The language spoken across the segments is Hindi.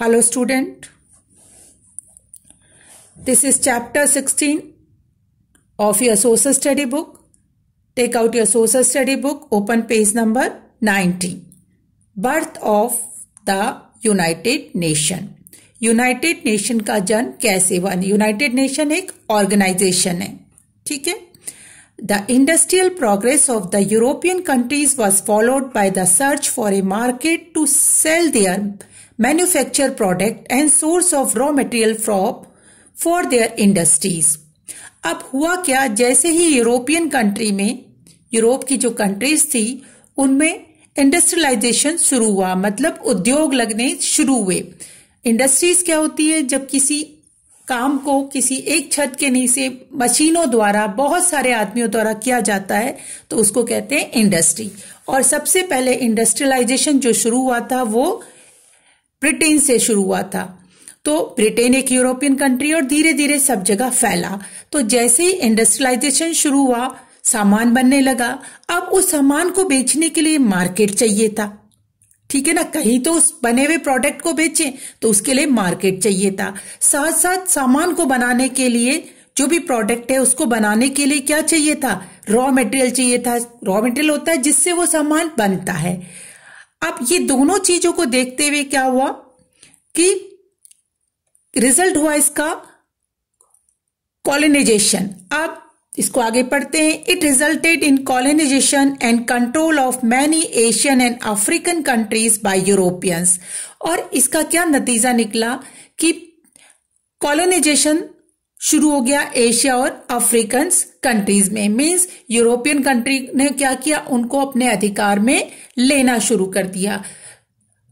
hello student this is chapter 16 of your social study book take out your social study book open page number 19 birth of the united nation United Nation का जन्म कैसे हुआ यूनाइटेड नेशन एक ऑर्गेनाइजेशन है ठीक है The industrial progress of the European countries was followed by the search for a market to sell their manufacture product and source of raw material from for their industries अब हुआ क्या जैसे ही यूरोपियन कंट्री में यूरोप की जो कंट्रीज थी उनमें इंडस्ट्रियलाइजेशन शुरू हुआ मतलब उद्योग लगने शुरू हुए इंडस्ट्रीज क्या होती है जब किसी काम को किसी एक छत के नीचे मशीनों द्वारा बहुत सारे आदमियों द्वारा किया जाता है तो उसको कहते हैं इंडस्ट्री और सबसे पहले इंडस्ट्रियलाइजेशन जो शुरू हुआ था वो ब्रिटेन से शुरू हुआ था तो ब्रिटेन एक यूरोपियन कंट्री और धीरे धीरे सब जगह फैला तो जैसे ही इंडस्ट्रियलाइजेशन शुरू हुआ सामान बनने लगा अब उस सामान को बेचने के लिए मार्केट चाहिए था ठीक है ना कहीं तो उस बने हुए प्रोडक्ट को बेचे तो उसके लिए मार्केट चाहिए था साथ साथ सामान को बनाने के लिए जो भी प्रोडक्ट है उसको बनाने के लिए क्या चाहिए था रॉ मटेरियल चाहिए था रॉ मटेरियल होता है जिससे वो सामान बनता है अब ये दोनों चीजों को देखते हुए क्या हुआ कि रिजल्ट हुआ इसका कॉलोनाइजेशन अब इसको आगे पढ़ते हैं it resulted in colonization and control of many Asian and African countries by Europeans और इसका क्या नतीजा निकला कि कॉलोनाइजेशन शुरू हो गया एशिया और अफ्रीकन कंट्रीज में मीन्स यूरोपियन कंट्री ने क्या किया उनको अपने अधिकार में लेना शुरू कर दिया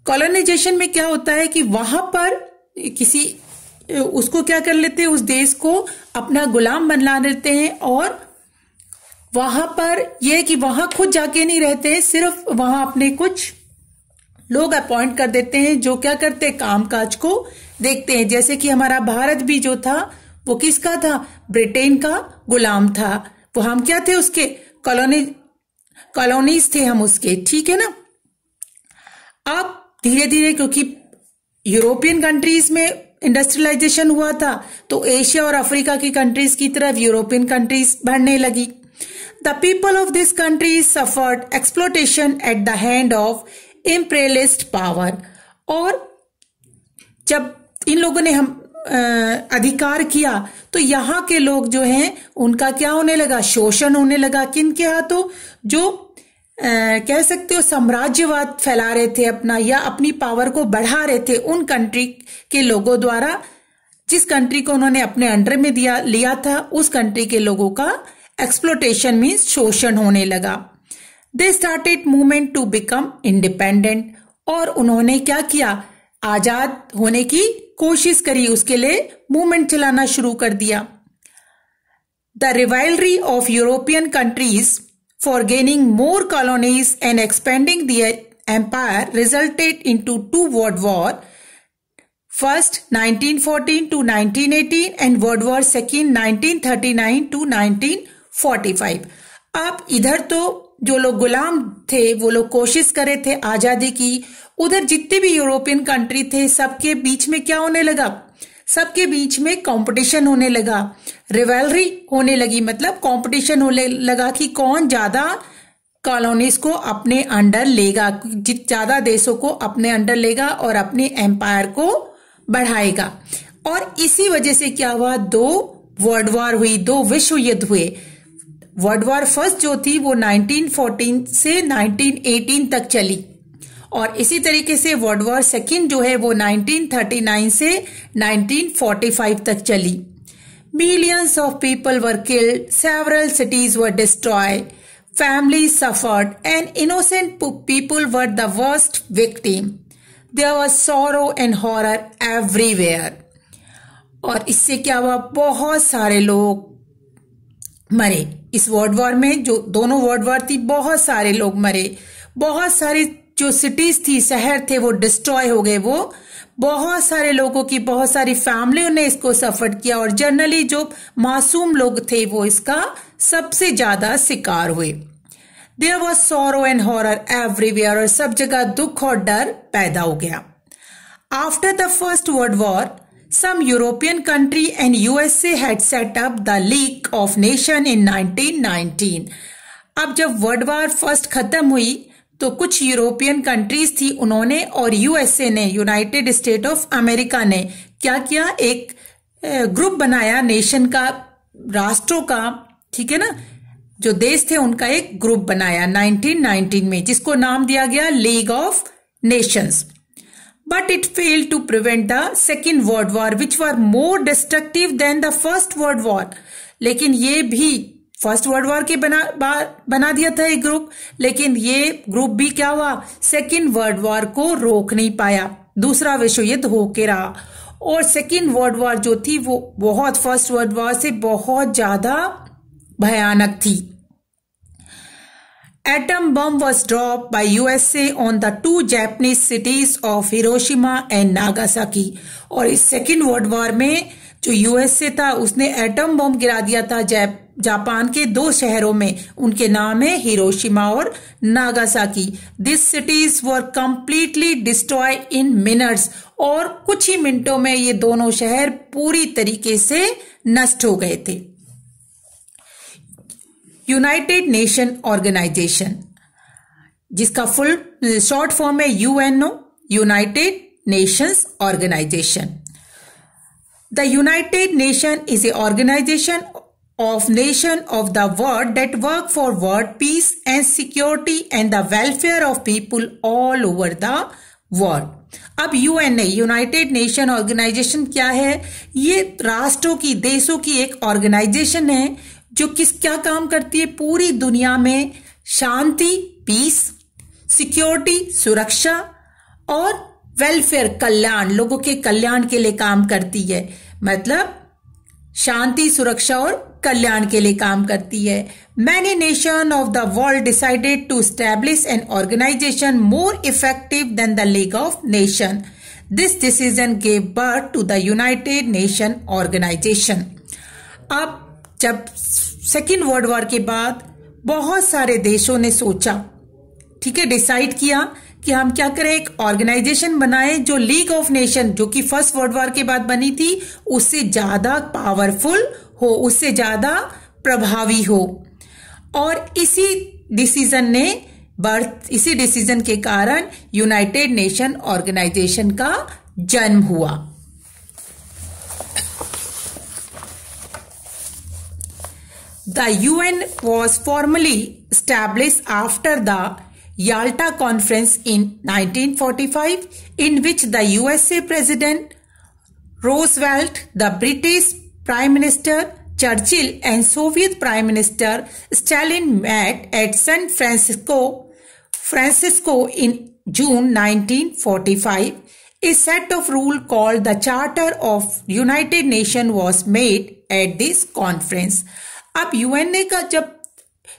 कॉलोनाइजेशन में क्या होता है कि वहां पर किसी उसको क्या कर लेते हैं उस देश को अपना गुलाम बना लेते हैं और वहां पर यह कि वहां खुद जाके नहीं रहते हैं सिर्फ वहां अपने कुछ लोग अपॉइंट कर देते हैं जो क्या करते काम काज को देखते हैं जैसे कि हमारा भारत भी जो था वो किसका था ब्रिटेन का गुलाम था वो हम क्या थे उसके कॉलोनी कॉलोनीज थे हम उसके ठीक है ना अब धीरे धीरे क्योंकि यूरोपियन कंट्रीज में इंडस्ट्रियलाइजेशन हुआ था तो एशिया और अफ्रीका की कंट्रीज की तरफ यूरोपियन कंट्रीज बढ़ने लगी the people of this countries suffered exploitation at the hand of imperialist power और जब इन लोगों ने हम अधिकार किया तो यहाँ के लोग जो हैं उनका क्या होने लगा शोषण होने लगा किन के हाथों जो आ, कह सकते हो साम्राज्यवाद फैला रहे थे अपना या अपनी पावर को बढ़ा रहे थे उन कंट्री के लोगों द्वारा जिस कंट्री को उन्होंने अपने अंडर में दिया लिया था उस कंट्री के लोगों का एक्सप्लोटेशन मीन्स शोषण होने लगा they started movement to become independent और उन्होंने क्या किया आजाद होने की कोशिश करी उसके लिए मूवमेंट चलाना शुरू कर दिया the rivalry of European countries for gaining more colonies and expanding their empire resulted in two two world war first nineteen fourteen to nineteen eighteen and world war second nineteen thirty nine to nineteen forty five आप इधर तो जो लोग गुलाम थे वो लोग कोशिश करे थे आजादी की उधर जितने भी यूरोपियन कंट्री थे सबके बीच में क्या होने लगा सबके बीच में कंपटीशन होने लगा रिवेलरी होने लगी मतलब कंपटीशन होने लगा कि कौन ज्यादा कॉलोनीज को अपने अंडर लेगा ज्यादा देशों को अपने अंडर लेगा और अपने एम्पायर को बढ़ाएगा और इसी वजह से क्या हुआ दो वर्ल्ड वॉर हुई दो विश्व युद्ध हुए वर्ल्ड वार फर्स्ट जो थी वो 1914 से 1918 तक चली और इसी तरीके से वर्ल्ड वॉर सेकेंड जो है वो 1939 से 1945 तक चली millions of people were killed several cities were destroy family suffered and innocent people were the worst victim there were sorrow and horror everywhere और इससे क्या हुआ बहुत सारे लोग मरे इस वर्ल्ड वॉर में जो दोनों वर्ल्ड वॉर थी बहुत सारे लोग मरे बहुत सारी जो सिटीज थी शहर थे वो डिस्ट्रॉय हो गए वो बहुत सारे लोगों की बहुत सारी फैमिलियों ने इसको सफर किया और जनरली जो मासूम लोग थे वो इसका सबसे ज्यादा शिकार हुए there was sorrow and horror everywhere और सब जगह दुख और डर पैदा हो गया after the first world war Some European country and USA had set up the League of Nation in 1919. अब जब वर्ल्ड वार फर्स्ट खत्म हुई तो कुछ यूरोपियन कंट्रीज थी उन्होंने और यूएसए ने यूनाइटेड स्टेट ऑफ अमेरिका ने क्या किया एक ग्रुप बनाया नेशन का राष्ट्रों का ठीक है ना जो देश थे उनका एक ग्रुप बनाया 1919 में जिसको नाम दिया गया league of nations but it failed to prevent the Second World War, which were more destructive than the First World War. लेकिन ये भी फर्स्ट वर्ल्ड वॉर के बना बना दिया था एक ग्रुप लेकिन ये ग्रुप भी क्या हुआ सेकेंड वर्ल्ड वॉर को रोक नहीं पाया दूसरा विश्व युद्ध होके रहा और सेकेंड वर्ल्ड वॉर जो थी वो बहुत फर्स्ट वर्ल्ड वॉर से बहुत ज्यादा भयानक थी Atom bomb was dropped by USA on the two Japanese cities of Hiroshima and Nagasaki और इस सेकेंड वर्ल्ड वॉर में जो यूएसए था उसने एटम बम गिरा दिया था जैप जापान के दो शहरों में उनके नाम है हिरोशिमा और Nagasaki this cities were completely destroy in minutes और कुछ ही मिनटों में ये दोनों शहर पूरी तरीके से नष्ट हो गए थे यूनाइटेड नेशन ऑर्गेनाइजेशन जिसका फुल शॉर्ट फॉर्म है UNO united nations organization the united nation is a organization of nation of the world that work for world peace and security and the welfare of people all over the world अब यूएनए यूनाइटेड नेशन ऑर्गेनाइजेशन क्या है ये राष्ट्रों की देशों की एक ऑर्गेनाइजेशन है जो किस क्या काम करती है पूरी दुनिया में शांति पीस सिक्योरिटी सुरक्षा और वेलफेयर कल्याण लोगों के कल्याण के लिए काम करती है मतलब शांति सुरक्षा और कल्याण के लिए काम करती है many nation of the world decided to establish an organization more effective than the league of nation this decision gave birth to the united nation organization अब जब सेकेंड वर्ल्ड वॉर के बाद बहुत सारे देशों ने सोचा ठीक है डिसाइड किया कि हम क्या करें एक ऑर्गेनाइजेशन बनाए जो लीग ऑफ नेशन जो कि फर्स्ट वर्ल्ड वॉर के बाद बनी थी उससे ज्यादा पावरफुल हो उससे ज्यादा प्रभावी हो और इसी डिसीजन ने बर्थ इसी डिसीजन के कारण यूनाइटेड नेशन ऑर्गेनाइजेशन का जन्म हुआ The UN was formally established after the Yalta Conference in 1945 in which the USA President Roosevelt, the British Prime Minister Churchill and Soviet Prime Minister Stalin met at San Francisco, Francisco in June 1945. A set of rules called the Charter of United Nations was made at this conference. अब यूएनए का जब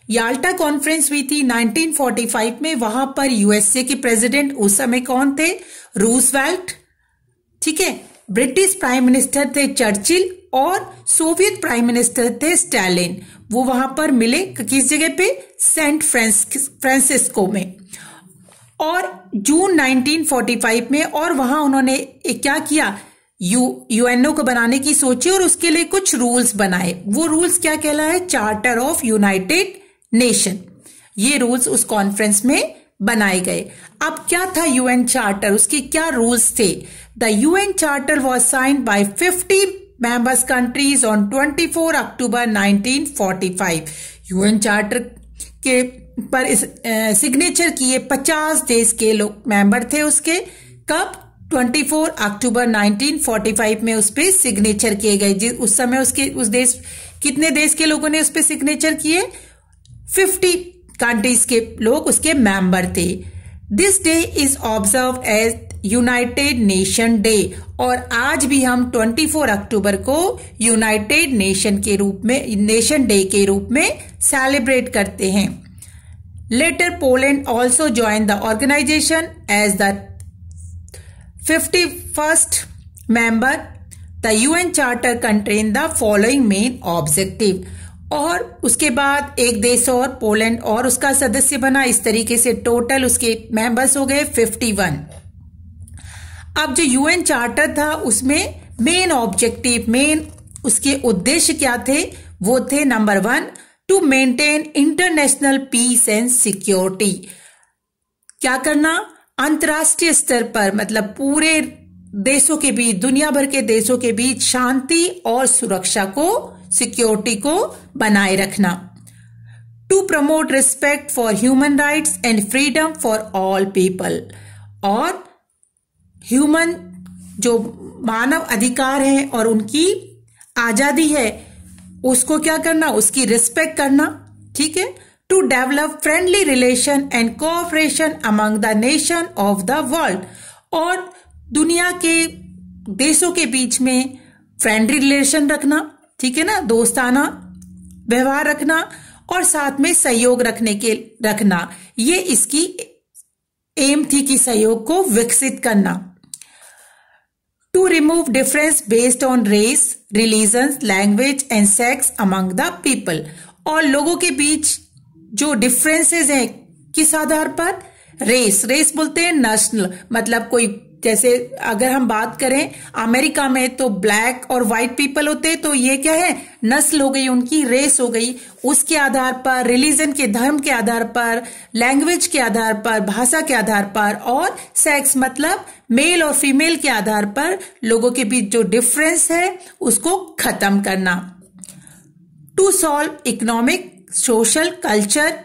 याल्टा कॉन्फ्रेंस हुई थी 1945 में वहां पर यूएसए के प्रेसिडेंट उस समय कौन थे रूसवेल्ट ठीक है ब्रिटिश प्राइम मिनिस्टर थे चर्चिल और सोवियत प्राइम मिनिस्टर थे स्टालिन वो वहां पर मिले किस जगह पे सेंट फ्रांसिस्को में और जून 1945 में और वहां उन्होंने क्या किया यू यूएनओ को बनाने की सोची और उसके लिए कुछ रूल्स बनाए वो रूल्स क्या कहला है चार्टर ऑफ यूनाइटेड नेशन ये रूल्स उस कॉन्फ्रेंस में बनाए गए अब क्या था यूएन चार्टर उसके क्या रूल्स थे the UN charter was sign by fifty members countries on 24 October 1945 UN charter के पर सिग्नेचर किए 50 देश के लोग मेंबर थे उसके कब 24 अक्टूबर 1945 में उस पर सिग्नेचर किए गए उस समय उसके उस देश कितने देश के लोगों ने उस पर सिग्नेचर किए 50 कंट्रीज के लोग उसके मेंबर थे this day is observe as united nation day और आज भी हम 24 अक्टूबर को यूनाइटेड नेशन के रूप में नेशन डे के रूप में सेलिब्रेट करते हैं later Poland also join the organization as the fifty member member the un charter contain the following main objective और उसके बाद एक देश और पोलैंड और उसका सदस्य बना इस तरीके से टोटल उसके मेंबर्स हो गए 51 अब जो यूएन चार्टर था उसमें मेन ऑब्जेक्टिव मेन उसके उद्देश्य क्या थे वो थे number one to maintain international peace and security क्या करना अंतर्राष्ट्रीय स्तर पर मतलब पूरे देशों के बीच दुनिया भर के देशों के बीच शांति और सुरक्षा को सिक्योरिटी को बनाए रखना to promote respect for human rights and freedom for all people और ह्यूमन जो मानव अधिकार है और उनकी आजादी है उसको क्या करना उसकी रिस्पेक्ट करना ठीक है to develop friendly relation and cooperation among the nation of the world और दुनिया के देशों के बीच में फ्रेंडली रिलेशन रखना ठीक है ना दोस्ताना व्यवहार रखना और साथ में सहयोग रखने के रखना ये इसकी एम थी कि सहयोग को विकसित करना to remove difference based on race religion language and sex among the people और लोगों के बीच जो डिफरेंसेस हैं किस आधार पर रेस रेस बोलते हैं नेशनल मतलब कोई जैसे अगर हम बात करें अमेरिका में तो ब्लैक और व्हाइट पीपल होते हैं तो ये क्या है नस्ल हो गई उनकी रेस हो गई उसके आधार पर रिलीजन के धर्म के आधार पर लैंग्वेज के आधार पर भाषा के आधार पर और सेक्स मतलब मेल और फीमेल के आधार पर लोगों के बीच जो डिफरेंस है उसको खत्म करना to solve economic social culture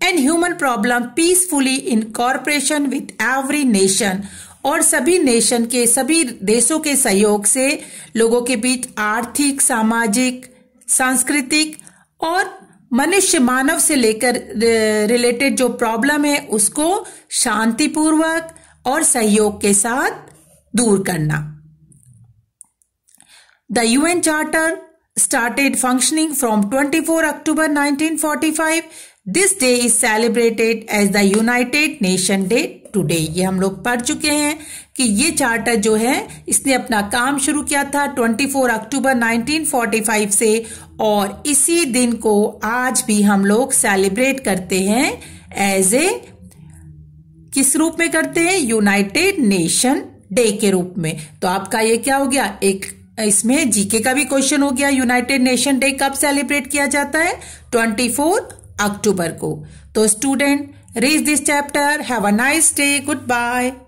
and human problem peacefully in cooperation with every nation और सभी नेशन के सभी देशों के सहयोग से लोगों के बीच आर्थिक सामाजिक सांस्कृतिक और मनुष्य मानव से लेकर रिलेटेड जो प्रॉब्लम है उसको शांतिपूर्वक और सहयोग के साथ दूर करना the UN charter started functioning from 24 October 1945. This day is celebrated as the united nation day today. ये हम लोग पढ़ चुके हैं कि ये चार्टर जो है इसने अपना काम शुरू किया था 24 अक्टूबर 1945 से और इसी दिन को आज भी हम लोग सेलिब्रेट करते हैं एज ए किस रूप में करते हैं यूनाइटेड नेशन डे के रूप में तो आपका ये क्या हो गया एक इसमें जीके का भी क्वेश्चन हो गया यूनाइटेड नेशन डे कब सेलिब्रेट किया जाता है 24 अक्टूबर को तो student reads this chapter have a nice day good bye